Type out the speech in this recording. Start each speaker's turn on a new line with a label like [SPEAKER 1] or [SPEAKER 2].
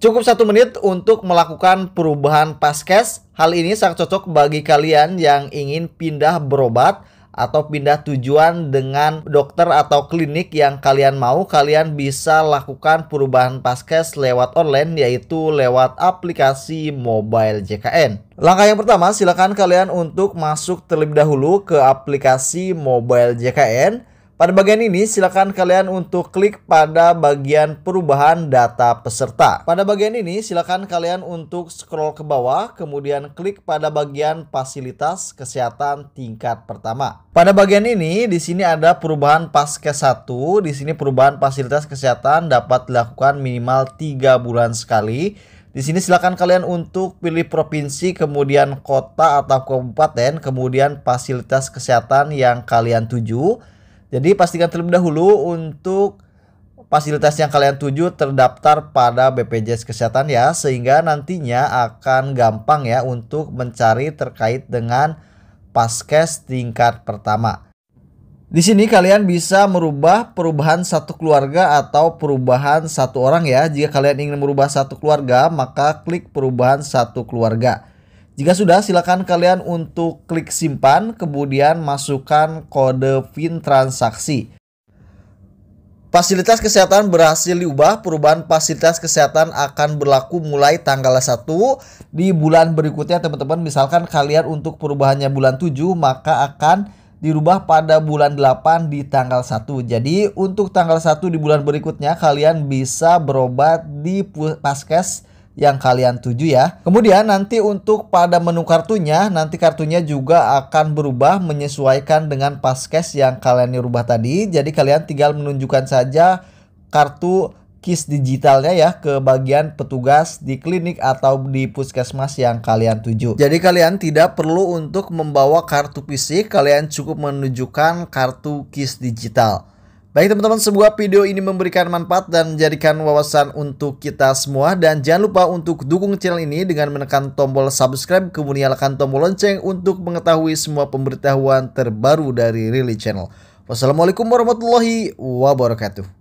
[SPEAKER 1] Cukup satu menit untuk melakukan perubahan paskes. Hal ini sangat cocok bagi kalian yang ingin pindah berobat atau pindah tujuan dengan dokter atau klinik yang kalian mau. Kalian bisa lakukan perubahan paskes lewat online yaitu lewat aplikasi mobile JKN. Langkah yang pertama silakan kalian untuk masuk terlebih dahulu ke aplikasi mobile JKN. Pada bagian ini, silakan kalian untuk klik pada bagian perubahan data peserta. Pada bagian ini, silakan kalian untuk scroll ke bawah, kemudian klik pada bagian fasilitas kesehatan tingkat pertama. Pada bagian ini, di sini ada perubahan paskes 1. Di sini perubahan fasilitas kesehatan dapat dilakukan minimal 3 bulan sekali. Di sini silakan kalian untuk pilih provinsi, kemudian kota atau kabupaten, kemudian fasilitas kesehatan yang kalian tuju. Jadi pastikan terlebih dahulu untuk fasilitas yang kalian tuju terdaftar pada BPJS Kesehatan ya sehingga nantinya akan gampang ya untuk mencari terkait dengan paskes tingkat pertama. Di sini kalian bisa merubah perubahan satu keluarga atau perubahan satu orang ya. Jika kalian ingin merubah satu keluarga, maka klik perubahan satu keluarga. Jika sudah, silakan kalian untuk klik simpan, kemudian masukkan kode PIN transaksi. Fasilitas kesehatan berhasil diubah, perubahan fasilitas kesehatan akan berlaku mulai tanggal 1 di bulan berikutnya teman-teman. Misalkan kalian untuk perubahannya bulan 7, maka akan dirubah pada bulan 8 di tanggal 1. Jadi untuk tanggal 1 di bulan berikutnya kalian bisa berobat di Paskes yang kalian tuju ya. Kemudian nanti untuk pada menu kartunya, nanti kartunya juga akan berubah menyesuaikan dengan paskes yang kalian rubah tadi. Jadi kalian tinggal menunjukkan saja kartu kis digitalnya ya ke bagian petugas di klinik atau di puskesmas yang kalian tuju. Jadi kalian tidak perlu untuk membawa kartu fisik, kalian cukup menunjukkan kartu kis digital. Baik teman-teman, sebuah video ini memberikan manfaat dan menjadikan wawasan untuk kita semua. Dan jangan lupa untuk dukung channel ini dengan menekan tombol subscribe, kemudian nyalakan tombol lonceng untuk mengetahui semua pemberitahuan terbaru dari Rilly Channel. Wassalamualaikum warahmatullahi wabarakatuh.